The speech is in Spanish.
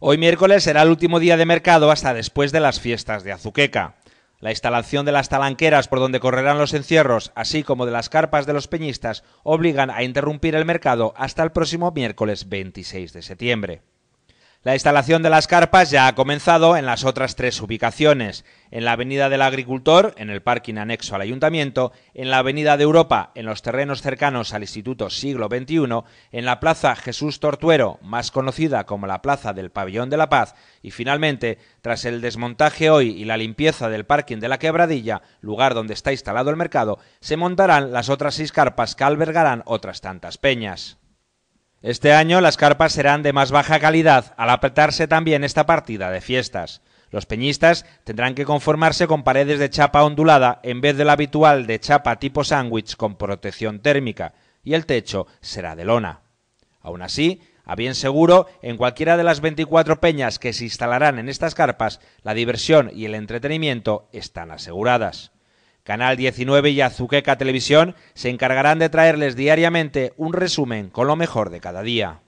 Hoy miércoles será el último día de mercado hasta después de las fiestas de Azuqueca. La instalación de las talanqueras por donde correrán los encierros, así como de las carpas de los peñistas, obligan a interrumpir el mercado hasta el próximo miércoles 26 de septiembre. La instalación de las carpas ya ha comenzado en las otras tres ubicaciones, en la Avenida del Agricultor, en el parking anexo al Ayuntamiento, en la Avenida de Europa, en los terrenos cercanos al Instituto Siglo XXI, en la Plaza Jesús Tortuero, más conocida como la Plaza del Pabellón de la Paz, y finalmente, tras el desmontaje hoy y la limpieza del parking de la Quebradilla, lugar donde está instalado el mercado, se montarán las otras seis carpas que albergarán otras tantas peñas. Este año las carpas serán de más baja calidad al apretarse también esta partida de fiestas. Los peñistas tendrán que conformarse con paredes de chapa ondulada en vez de la habitual de chapa tipo sándwich con protección térmica y el techo será de lona. Aún así, a bien seguro, en cualquiera de las 24 peñas que se instalarán en estas carpas, la diversión y el entretenimiento están aseguradas. Canal 19 y Azuqueca Televisión se encargarán de traerles diariamente un resumen con lo mejor de cada día.